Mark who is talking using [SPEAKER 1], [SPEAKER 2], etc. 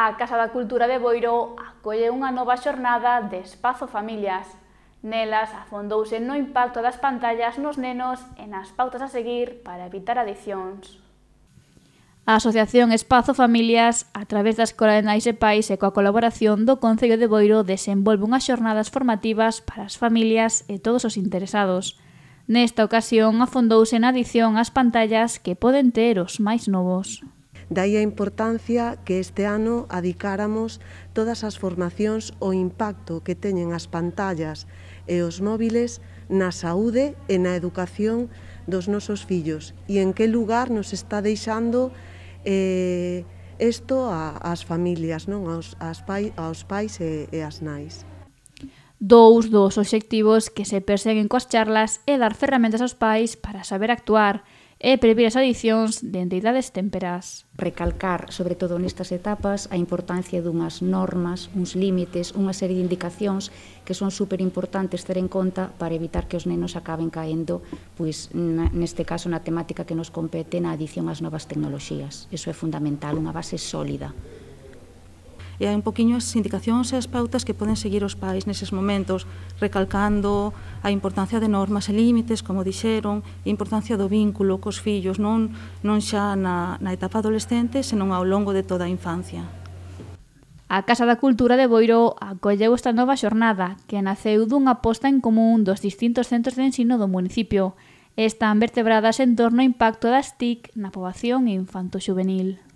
[SPEAKER 1] A Casa da Cultura de Boiro acolle unha nova xornada de Espazo Familias. Nelas afondouse no impacto das pantallas nos nenos e nas pautas a seguir para evitar adiccións. A Asociación Espazo Familias, a través da Escola de Nais e Pais e coa colaboración do Concello de Boiro, desenvolve unhas xornadas formativas para as familias e todos os interesados. Nesta ocasión afondouse na adición ás pantallas que poden ter
[SPEAKER 2] os máis novos. Daí a importancia que este ano adicáramos todas as formacións o impacto que teñen as pantallas e os móviles na saúde e na educación dos nosos fillos e en que lugar nos está deixando eh, isto ás familias, non aos, aos, pai, aos pais e, e as nais.
[SPEAKER 1] Dous dos obxectivos que se perseguen coas charlas é dar ferramentas aos pais para saber
[SPEAKER 3] actuar, e previr as adicións
[SPEAKER 1] de entidades témperas.
[SPEAKER 3] Recalcar, sobre todo nestas etapas, a importancia dunhas normas, uns límites, unha serie de indicacións que son superimportantes ter en conta para evitar que os nenos acaben caendo, pois neste caso na temática que nos compete na adición ás novas tecnoloxías. Iso é fundamental, unha base sólida
[SPEAKER 4] e hai un poquinho as indicacións e as pautas que poden seguir os pais neses momentos, recalcando a importancia de normas e límites, como dixeron, a importancia do vínculo cos fillos, non, non xa na, na etapa adolescente, senón ao longo de toda a infancia. A Casa da Cultura de Boiro acolleu esta nova xornada,
[SPEAKER 1] que naceu dunha posta en común dos distintos centros de ensino do municipio. Están vertebradas en torno ao impacto das TIC na poboación infanto juvenil